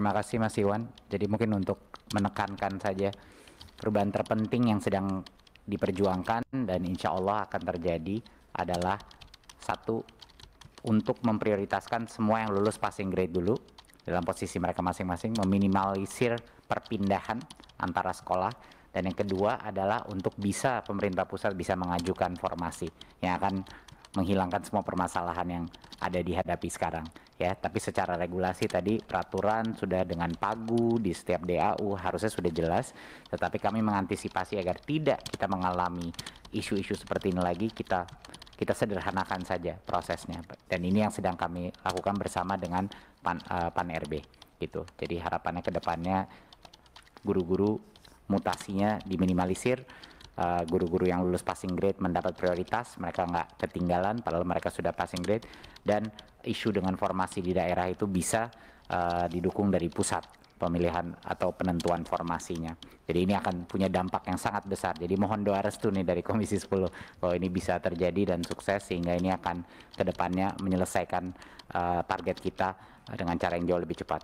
Terima kasih Mas Iwan. Jadi mungkin untuk menekankan saja perubahan terpenting yang sedang diperjuangkan dan insya Allah akan terjadi adalah satu untuk memprioritaskan semua yang lulus passing grade dulu dalam posisi mereka masing-masing meminimalisir perpindahan antara sekolah dan yang kedua adalah untuk bisa pemerintah pusat bisa mengajukan formasi yang akan menghilangkan semua permasalahan yang ada dihadapi sekarang ya tapi secara regulasi tadi peraturan sudah dengan pagu di setiap DAU harusnya sudah jelas tetapi kami mengantisipasi agar tidak kita mengalami isu-isu seperti ini lagi kita kita sederhanakan saja prosesnya dan ini yang sedang kami lakukan bersama dengan pan, uh, pan RB gitu jadi harapannya kedepannya guru-guru mutasinya diminimalisir eh, guru-guru uh, yang lulus passing grade mendapat prioritas mereka nggak ketinggalan padahal mereka sudah passing grade dan isu dengan formasi di daerah itu bisa uh, didukung dari pusat pemilihan atau penentuan formasinya. Jadi ini akan punya dampak yang sangat besar. Jadi mohon doa restu nih dari Komisi 10 bahwa ini bisa terjadi dan sukses sehingga ini akan kedepannya menyelesaikan uh, target kita dengan cara yang jauh lebih cepat.